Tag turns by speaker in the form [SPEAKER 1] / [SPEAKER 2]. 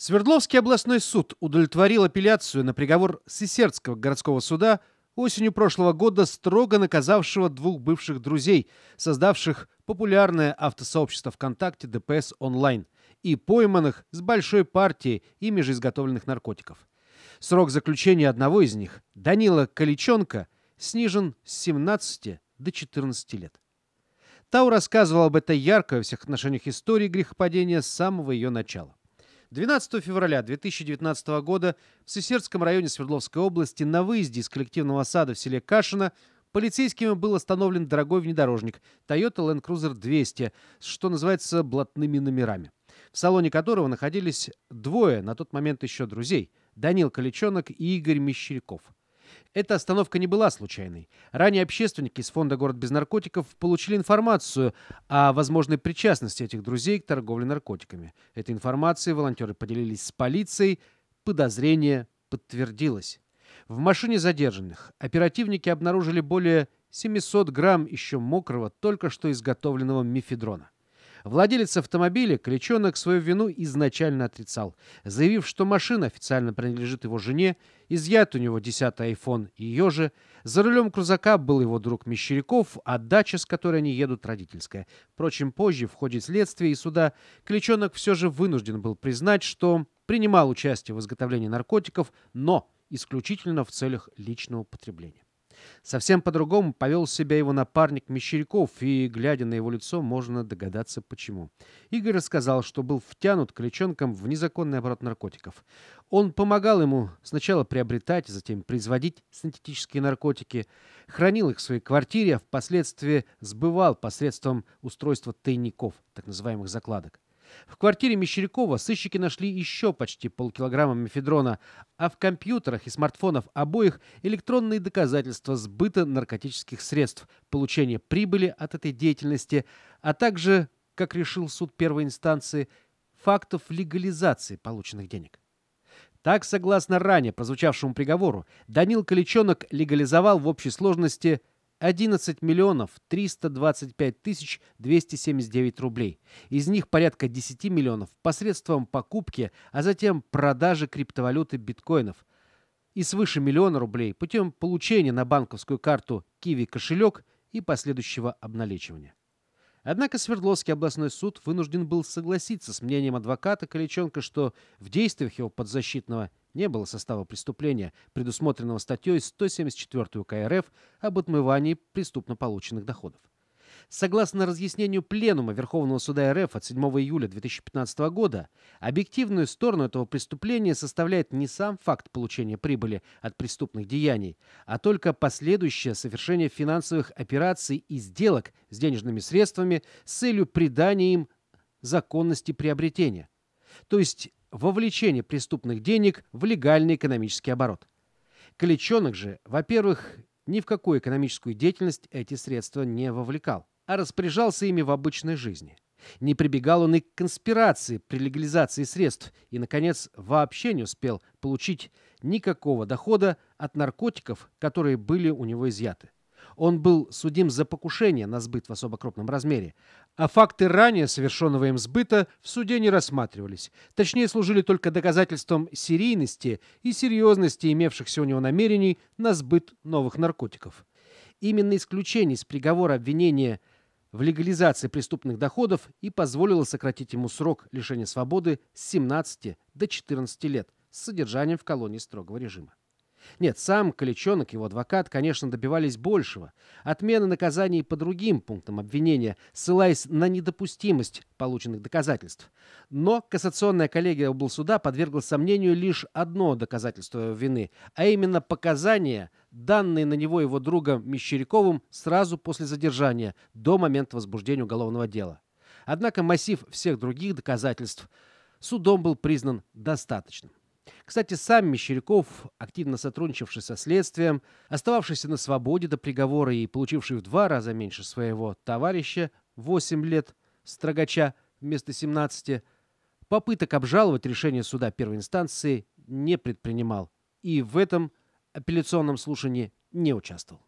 [SPEAKER 1] Свердловский областной суд удовлетворил апелляцию на приговор Сесердского городского суда осенью прошлого года, строго наказавшего двух бывших друзей, создавших популярное автосообщество ВКонтакте ДПС онлайн и пойманных с большой партией ими же изготовленных наркотиков. Срок заключения одного из них, Данила Каличенко, снижен с 17 до 14 лет. Тау рассказывал об этой яркой во всех отношениях истории грехопадения с самого ее начала. 12 февраля 2019 года в Сесерском районе Свердловской области на выезде из коллективного сада в селе Кашино полицейскими был остановлен дорогой внедорожник Toyota Land Cruiser 200, что называется блатными номерами, в салоне которого находились двое на тот момент еще друзей – Данил Каличонок и Игорь Мещеряков – эта остановка не была случайной. Ранее общественники из фонда «Город без наркотиков» получили информацию о возможной причастности этих друзей к торговле наркотиками. Этой информацией волонтеры поделились с полицией. Подозрение подтвердилось. В машине задержанных оперативники обнаружили более 700 грамм еще мокрого, только что изготовленного мифедрона. Владелец автомобиля Кличонок свою вину изначально отрицал, заявив, что машина официально принадлежит его жене, изъят у него 10-й iPhone ее же, за рулем крузака был его друг Мещеряков, а дача, с которой они едут, родительская. Впрочем, позже, в ходе следствия и суда, Кличонок все же вынужден был признать, что принимал участие в изготовлении наркотиков, но исключительно в целях личного потребления. Совсем по-другому повел себя его напарник Мещеряков, и, глядя на его лицо, можно догадаться, почему. Игорь рассказал, что был втянут Кличенком в незаконный оборот наркотиков. Он помогал ему сначала приобретать, затем производить синтетические наркотики, хранил их в своей квартире, а впоследствии сбывал посредством устройства тайников, так называемых закладок. В квартире Мещерякова сыщики нашли еще почти полкилограмма мефедрона, а в компьютерах и смартфонах обоих электронные доказательства сбыта наркотических средств, получения прибыли от этой деятельности, а также, как решил суд первой инстанции, фактов легализации полученных денег. Так, согласно ранее прозвучавшему приговору, Данил Каличенок легализовал в общей сложности – 11 миллионов 325 тысяч 279 рублей. Из них порядка 10 миллионов посредством покупки, а затем продажи криптовалюты биткоинов. И свыше миллиона рублей путем получения на банковскую карту киви кошелек и последующего обналичивания. Однако Свердловский областной суд вынужден был согласиться с мнением адвоката Каличенко, что в действиях его подзащитного не было состава преступления, предусмотренного статьей 174 КРФ об отмывании преступно полученных доходов. Согласно разъяснению Пленума Верховного суда РФ от 7 июля 2015 года, объективную сторону этого преступления составляет не сам факт получения прибыли от преступных деяний, а только последующее совершение финансовых операций и сделок с денежными средствами с целью придания им законности приобретения. То есть вовлечение преступных денег в легальный экономический оборот. Кличонок же, во-первых, ни в какую экономическую деятельность эти средства не вовлекал, а распоряжался ими в обычной жизни. Не прибегал он и к конспирации при легализации средств и, наконец, вообще не успел получить никакого дохода от наркотиков, которые были у него изъяты. Он был судим за покушение на сбыт в особо крупном размере, а факты ранее совершенного им сбыта в суде не рассматривались. Точнее, служили только доказательством серийности и серьезности имевшихся у него намерений на сбыт новых наркотиков. Именно исключение из приговора обвинения в легализации преступных доходов и позволило сократить ему срок лишения свободы с 17 до 14 лет с содержанием в колонии строгого режима. Нет, сам и его адвокат, конечно, добивались большего. Отмены наказаний по другим пунктам обвинения, ссылаясь на недопустимость полученных доказательств. Но кассационная коллегия облсуда подвергла сомнению лишь одно доказательство вины, а именно показания, данные на него его другом Мещеряковым сразу после задержания, до момента возбуждения уголовного дела. Однако массив всех других доказательств судом был признан достаточным. Кстати, сам Мещеряков, активно сотрудничавший со следствием, остававшийся на свободе до приговора и получивший в два раза меньше своего товарища, 8 лет, строгача вместо 17, попыток обжаловать решение суда первой инстанции не предпринимал и в этом апелляционном слушании не участвовал.